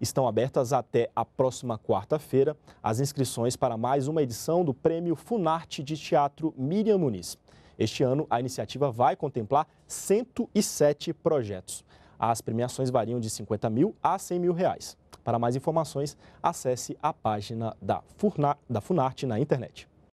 Estão abertas até a próxima quarta-feira as inscrições para mais uma edição do Prêmio Funarte de Teatro Miriam Muniz. Este ano, a iniciativa vai contemplar 107 projetos. As premiações variam de 50 mil a 100 mil reais. Para mais informações, acesse a página da, da Funarte na internet.